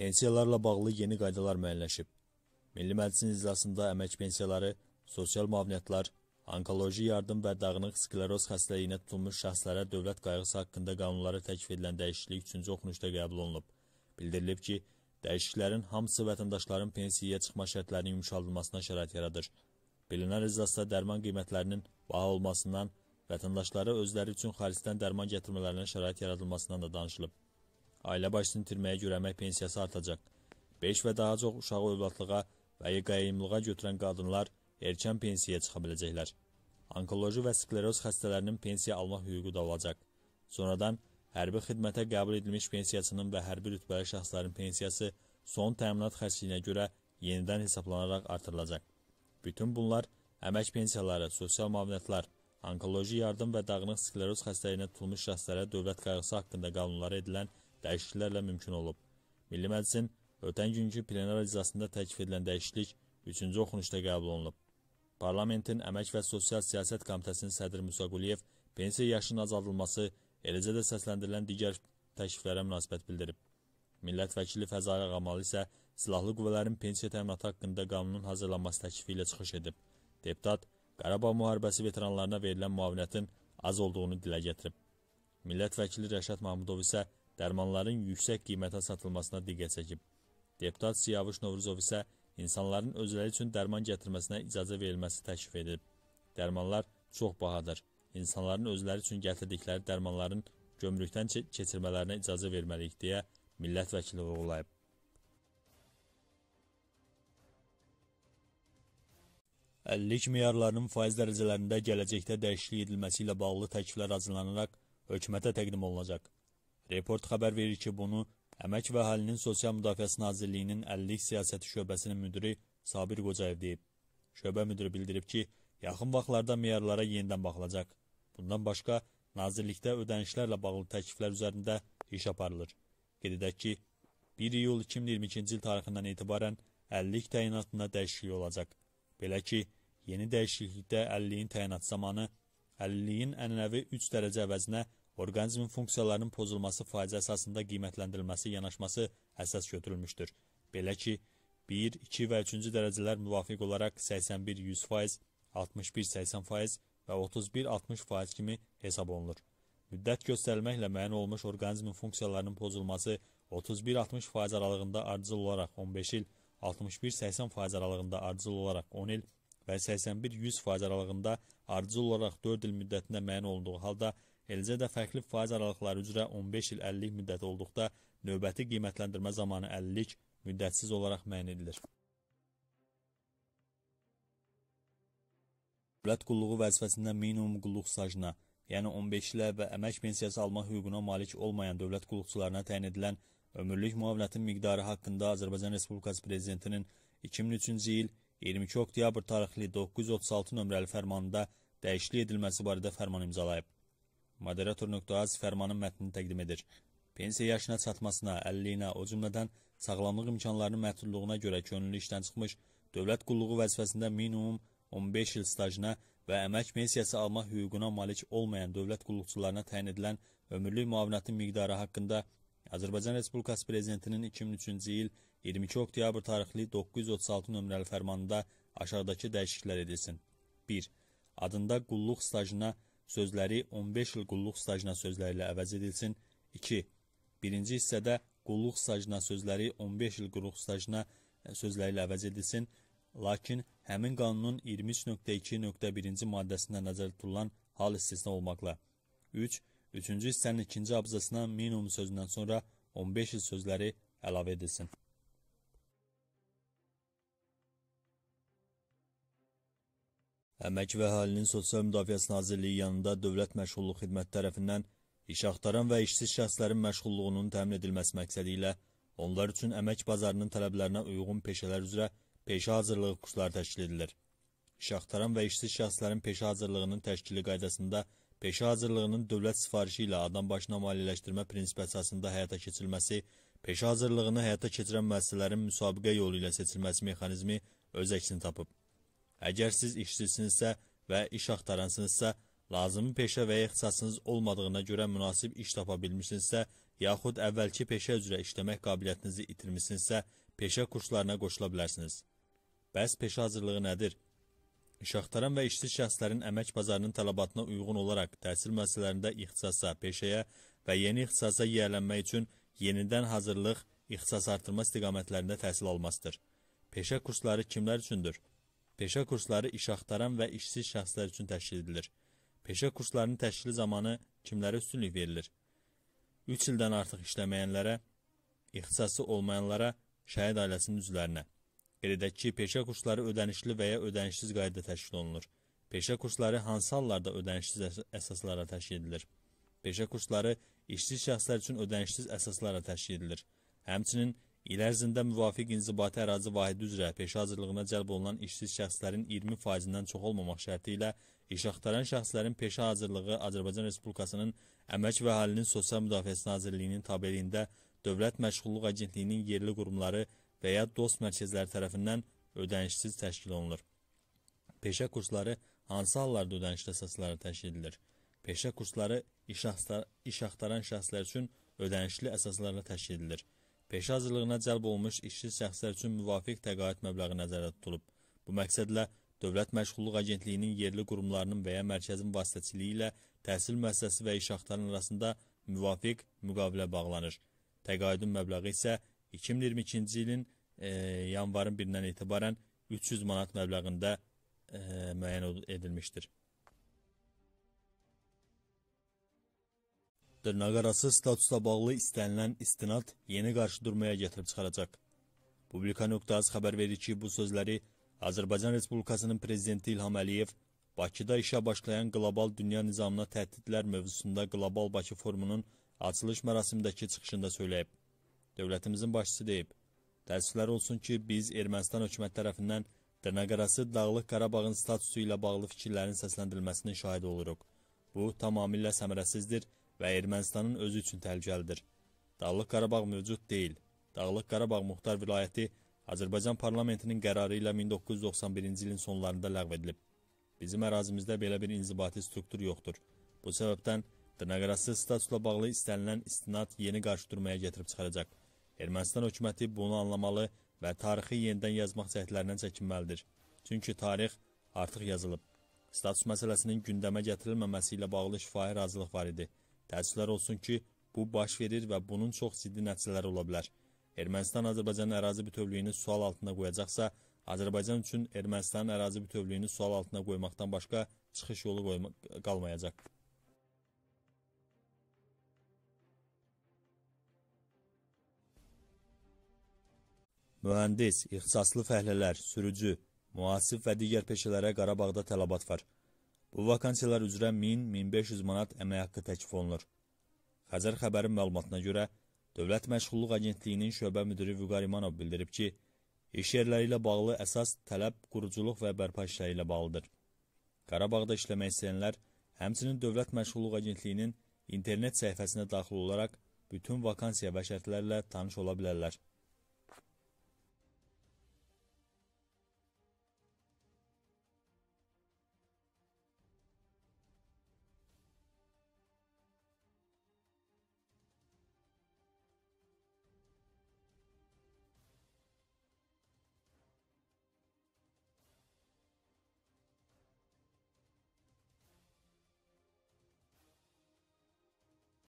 Pensiyalarla bağlı yeni qaydalar müəyyənləşib. Milli Məclisin iclasında əmək pensiyaları, sosial müavinətlər, onkoloji yardım və dağınıq skleroz xəstəliyinə tutulmuş şəxslərə dövlət qayğısı haqqında qanunlara təklif edilən dəyişiklik üçüncü oxunuşda qəbul olunub. Bildirilib ki, dəyişikliklərin hamısı vətəndaşların pensiyaya çıxma şərtlərinin yumuşaldılmasına şərait yaradır. Bilinər iclasda dərman qiymətlərinin baha olmasından, vətəndaşlara özləri üçün xaricdən dərman gətirmələrinə şərait yaradılmasından da danışılıb ailə başını itirməyə görə əmək pensiyası artacaq. 5 və daha çox uşağı övladlığa və qayımlığa götürən qadınlar erkən pensiyaya çıxa biləcəklər. Onkoloji və skleroz xəstələrinin pensiya almaq hüququ da olacaq. Sonradan hərbi xidmətə qəbul edilmiş pensiyasının və hərbi rütbəli şəxslərin pensiyası son təminat xərcliyinə görə yenidən hesablanaraq artırılacaq. Bütün bunlar əmək pensiyaları, sosial müavinətlər, onkoloji yardım və dağınıq skleroz xəstəliyinə tutulmuş şəxslərə dövlət qayğısı haqqında qanunlara edilən dəyişikliklərlə mümkün olub. Milli Məclisin ötən günkü plenar iclasında təklif edilən dəyişiklik 3-cü oxunuşda qəbul olunub. Parlamentin Əmək və Sosial Siyasət Komitəsinin sədri Musa Quliyev pensiya yaşının azaldılması, eləcə də səsləndirilən digər təkliflərə münasibət bildirib. Millət vəkili Fəzali Ağamalı isə silahlı qüvvələrin pensiya təminatı haqqında qanunun hazırlanması təklifi ilə çıxış edib. Deputat Qarabağ müharibəsi veteranlarına verilən müavinətin az olduğunu dilə gətirib. Millət vəkili Rəşad Mahmudov isə dərmanların yüksək qiymətə satılmasına diqqət çəkib. Deputat Siyavuş Novruzov isə insanların özləri üçün dərman gətirməsinə icazə verilməsi təklif edib. Dərmanlar çox bahadır. İnsanların özləri üçün gətirdikləri dərmanların gömrükdən keçirmələrinə icazə verməliyik deyə millət vəkili vurğulayıb. Əlillik meyarlarının faiz dərəcələrində gələcəkdə dəyişiklik edilməsi ilə bağlı təkliflər hazırlanaraq hökumətə təqdim olunacaq. Report xəbər verir ki, bunu Əmək və Əhalinin Sosial Müdafiəsi Nazirliyinin 50 siyasəti şöbəsinin müdiri Sabir Qocayev deyib. Şöbə müdiri bildirib ki, yaxın vaxtlarda meyarlara yenidən baxılacaq. Bundan başqa, nazirlikdə ödənişlərlə bağlı təkliflər üzərində iş aparılır. Qeyd edək ki, 1 iyul 2022-ci il tarixindən etibarən 50 təyinatında dəyişiklik olacaq. Belə ki, yeni dəyişiklikdə 50-in təyinat zamanı 50-in ənənəvi 3 dərəcə əvəzinə orqanizmin funksiyalarının pozulması faiz əsasında qiymətləndirilməsi yanaşması əsas götürülmüşdür. Belə ki, 1, 2 və 3-cü dərəcələr müvafiq olaraq 81-100%, 61-80% və 31-60% kimi hesab olunur. Müddət göstərilməklə müəyyən olmuş orqanizmin funksiyalarının pozulması 31-60% aralığında ardıcıl olaraq 15 il, 61-80% aralığında ardıcıl olaraq 10 il və 81-100% aralığında ardıcıl olaraq 4 il müddətində müəyyən olunduğu halda Eləcə də fərqli faiz aralıqları üzrə 15 il 50 müddət olduqda növbəti qiymətləndirmə zamanı 50-lik müddətsiz olaraq müəyyən edilir. Dövlət qulluğu vəzifəsində minimum qulluq stajına, yəni 15 ilə və əmək pensiyası alma hüququna malik olmayan dövlət qulluqçularına təyin edilən ömürlük müavinətin miqdarı haqqında Azərbaycan Respublikası Prezidentinin 2003-cü il 22 oktyabr tarixli 936 nömrəli fərmanında dəyişiklik edilməsi barədə fərman imzalayıb. Moderator.az fərmanın mətnini təqdim edir. Pensiya yaşına çatmasına, əlliyinə, o cümlədən sağlamlıq imkanlarının məhdudluğuna görə könüllü işdən çıxmış, dövlət qulluğu vəzifəsində minimum 15 il stajına və əmək pensiyası alma hüququna malik olmayan dövlət qulluqçularına təyin edilən ömürlük müavinətin miqdarı haqqında Azərbaycan Respublikası Prezidentinin 2003-cü il 22 oktyabr tarixli 936 nömrəli fərmanında aşağıdakı dəyişikliklər edilsin. 1. Adında qulluq stajına sözləri 15 il qulluq stajına sözləri ilə əvəz edilsin. 2. Birinci hissədə qulluq stajına sözləri 15 il qulluq stajına e, sözləri ilə əvəz edilsin. Lakin həmin qanunun 23.2.1-ci maddəsində nəzərdə tutulan hal istisna olmaqla. 3. Üçüncü hissənin ikinci abzasına minimum sözündən sonra 15 il sözləri əlavə edilsin. Əmək və Əhalinin Sosial Müdafiəsi Nazirliyi yanında Dövlət Məşğulluq Xidməti tərəfindən iş axtaran və işsiz şəxslərin məşğulluğunun təmin edilməsi məqsədi ilə onlar üçün əmək bazarının tələblərinə uyğun peşələr üzrə peşə hazırlığı kursları təşkil edilir. İş axtaran və işsiz şəxslərin peşə hazırlığının təşkili qaydasında peşə hazırlığının dövlət sifarişi ilə adam başına maliyyələşdirmə prinsipi əsasında həyata keçirilməsi, peşə hazırlığını həyata keçirən müəssisələrin müsabiqə yolu ilə seçilməsi mexanizmi öz əksini tapıb. Əgər siz işçisinizsə və iş axtaransınızsa, lazımi peşə və ya ixtisasınız olmadığına görə münasib iş tapa bilmişsinizsə, yaxud əvvəlki peşə üzrə işləmək qabiliyyətinizi itirmişsinizsə, peşə kurslarına qoşula bilərsiniz. Bəs peşə hazırlığı nədir? İş axtaran və işsiz şəxslərin əmək bazarının tələbatına uyğun olaraq təhsil müəssisələrində ixtisasa, peşəyə və yeni ixtisasa yiyələnmək üçün yenidən hazırlıq, ixtisas artırma istiqamətlərində təhsil almasıdır. Peşə kursları kimlər üçündür? Peşə kursları iş axtaran və işsiz şəxslər üçün təşkil edilir. Peşə kurslarının təşkili zamanı kimlərə üstünlük verilir? 3 ildən artıq işləməyənlərə, ixtisası olmayanlara, şəhid ailəsinin üzvlərinə. Qeyd edək ki, peşə kursları ödənişli və ya ödənişsiz qaydada təşkil olunur. Peşə kursları hansı hallarda ödənişsiz əsaslara təşkil edilir? Peşə kursları işsiz şəxslər üçün ödənişsiz əsaslara təşkil edilir. Həmçinin İl ərzində müvafiq inzibati ərazi vahidi üzrə peşə hazırlığına cəlb olunan işsiz şəxslərin 20%-dən çox olmamaq şərti ilə iş axtaran şəxslərin peşə hazırlığı Azərbaycan Respublikasının Əmək və Əhalinin Sosial Müdafiəsi Nazirliyinin tabeliyində Dövlət Məşğulluq Agentliyinin yerli qurumları və ya dost mərkəzləri tərəfindən ödənişsiz təşkil olunur. Peşə kursları hansı hallarda ödənişli əsaslarla təşkil edilir? Peşə kursları iş, axtar iş axtaran şəxslər üçün ödənişli əsaslarla təşkil edilir. Peşə hazırlığına cəlb olunmuş işçi şəxslər üçün müvafiq təqaüd məbləği nəzərdə tutulub. Bu məqsədlə Dövlət Məşğulluq Agentliyinin yerli qurumlarının və ya mərkəzin vasitəçiliyi ilə təhsil müəssisəsi və iş axtarın arasında müvafiq müqavilə bağlanır. Təqaüdün məbləği isə 2022-ci ilin e, yanvarın 1-dən etibarən 300 manat məbləğində e, müəyyən edilmişdir. dırnaqarası statusla bağlı istənilən istinad yeni qarşıdurmaya gətirib çıxaracaq. Publika.az xəbər verir ki, bu sözləri Azərbaycan Respublikasının Prezidenti İlham Əliyev Bakıda işə başlayan qlobal dünya nizamına təhdidlər mövzusunda Qlobal Bakı Forumunun açılış mərasimdəki çıxışında söyləyib. Dövlətimizin başçısı deyib, təəssüflər olsun ki, biz Ermənistan hökumət tərəfindən dırnaqarası Dağlıq Qarabağın statusu ilə bağlı fikirlərin səsləndirilməsinin şahidi oluruq. Bu tamamilə səmərəsizdir və Ermənistanın özü üçün təhlükəlidir. Dağlıq Qarabağ mövcud deyil. Dağlıq Qarabağ Muxtar Vilayəti Azərbaycan parlamentinin qərarı ilə 1991-ci ilin sonlarında ləğv edilib. Bizim ərazimizdə belə bir inzibati struktur yoxdur. Bu səbəbdən dırnaqarası statusla bağlı istənilən istinad yeni qarşıdurmaya gətirib çıxaracaq. Ermənistan hökuməti bunu anlamalı və tarixi yenidən yazmaq cəhdlərindən çəkinməlidir. Çünki tarix artıq yazılıb. Status məsələsinin gündəmə gətirilməməsi ilə bağlı şifahi razılıq var idi. Təəssüflər olsun ki, bu baş verir və bunun çox ciddi nəticələri ola bilər. Ermənistan Azərbaycanın ərazi bütövlüyünü sual altına qoyacaqsa, Azərbaycan üçün Ermənistanın ərazi bütövlüyünü sual altına qoymaqdan başqa çıxış yolu qalmayacaq. Mühəndis, ixtisaslı fəhlələr, sürücü, müasib və digər peşələrə Qarabağda tələbat var. Bu vakansiyalar üzrə 1000-1500 manat əmək haqqı təklif olunur. Xəzər xəbərin məlumatına görə, Dövlət Məşğulluq Agentliyinin şöbə müdiri Vüqar İmanov bildirib ki, iş yerləri ilə bağlı əsas tələb quruculuq və bərpa işləri ilə bağlıdır. Qarabağda işləmək istəyənlər, həmçinin Dövlət Məşğulluq Agentliyinin internet səhifəsinə daxil olaraq bütün vakansiya və şərtlərlə tanış ola bilərlər.